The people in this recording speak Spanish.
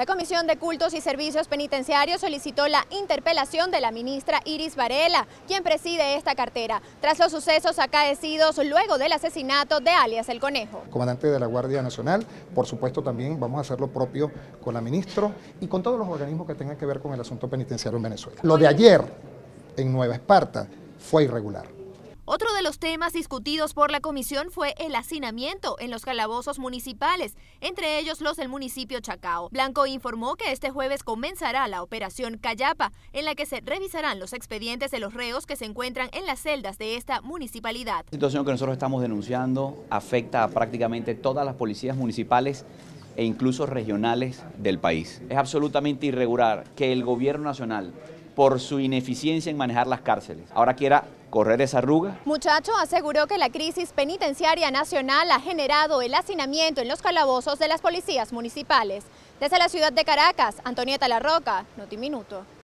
La Comisión de Cultos y Servicios Penitenciarios solicitó la interpelación de la ministra Iris Varela, quien preside esta cartera, tras los sucesos acaecidos luego del asesinato de alias El Conejo. Comandante de la Guardia Nacional, por supuesto también vamos a hacer lo propio con la ministra y con todos los organismos que tengan que ver con el asunto penitenciario en Venezuela. Lo de ayer en Nueva Esparta fue irregular. Otro de los temas discutidos por la comisión fue el hacinamiento en los calabozos municipales, entre ellos los del municipio Chacao. Blanco informó que este jueves comenzará la operación Callapa, en la que se revisarán los expedientes de los reos que se encuentran en las celdas de esta municipalidad. La situación que nosotros estamos denunciando afecta a prácticamente todas las policías municipales e incluso regionales del país. Es absolutamente irregular que el gobierno nacional por su ineficiencia en manejar las cárceles. Ahora quiera correr esa arruga. Muchacho aseguró que la crisis penitenciaria nacional ha generado el hacinamiento en los calabozos de las policías municipales. Desde la ciudad de Caracas, Antonieta La Roca, Notiminuto.